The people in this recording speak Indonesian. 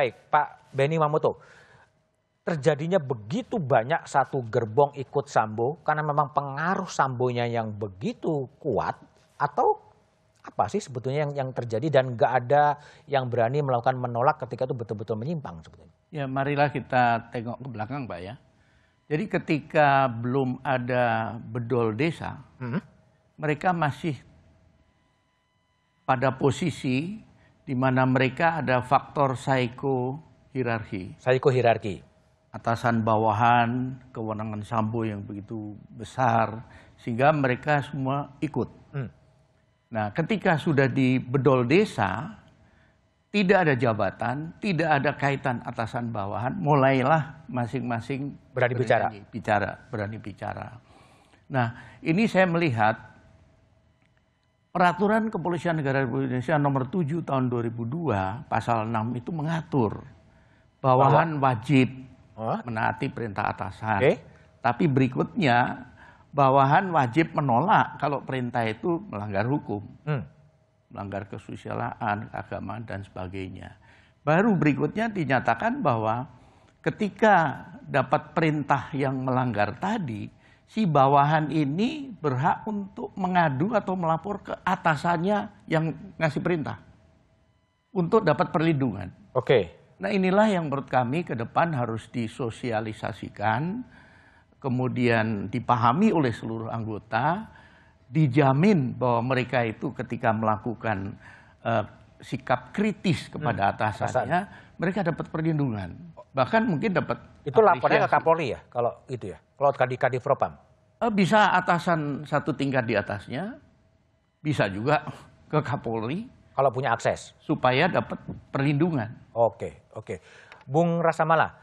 Baik, eh, Pak Benny Mamoto, terjadinya begitu banyak satu gerbong ikut Sambo karena memang pengaruh Sambonya yang begitu kuat atau apa sih sebetulnya yang, yang terjadi dan nggak ada yang berani melakukan menolak ketika itu betul-betul menyimpang sebetulnya. Ya marilah kita tengok ke belakang Pak ya. Jadi ketika belum ada bedol desa, hmm? mereka masih pada posisi di mana mereka ada faktor psycho hierarki. Psycho hierarki. Atasan bawahan, kewenangan sambo yang begitu besar, sehingga mereka semua ikut. Hmm. Nah, ketika sudah di bedol desa, tidak ada jabatan, tidak ada kaitan atasan bawahan, mulailah masing-masing berani, berani bicara. bicara, berani bicara. Nah, ini saya melihat Peraturan Kepolisian Negara Republik Indonesia nomor 7 tahun 2002 pasal 6 itu mengatur bawahan wajib menaati perintah atasan. Okay. Tapi berikutnya bawahan wajib menolak kalau perintah itu melanggar hukum. Hmm. Melanggar kesusilaan, agama dan sebagainya. Baru berikutnya dinyatakan bahwa ketika dapat perintah yang melanggar tadi, si bawahan ini berhak untuk mengadu atau melapor ke atasannya yang ngasih perintah untuk dapat perlindungan. Oke. Okay. Nah inilah yang menurut kami ke depan harus disosialisasikan, kemudian dipahami oleh seluruh anggota, dijamin bahwa mereka itu ketika melakukan uh, sikap kritis kepada hmm. atasannya, mereka dapat perlindungan bahkan mungkin dapat itu laporannya ke Kapolri ya kalau itu ya kalau di Kadif Propam eh, bisa atasan satu tingkat di atasnya bisa juga ke Kapolri kalau punya akses supaya dapat perlindungan oke oke Bung Rasamala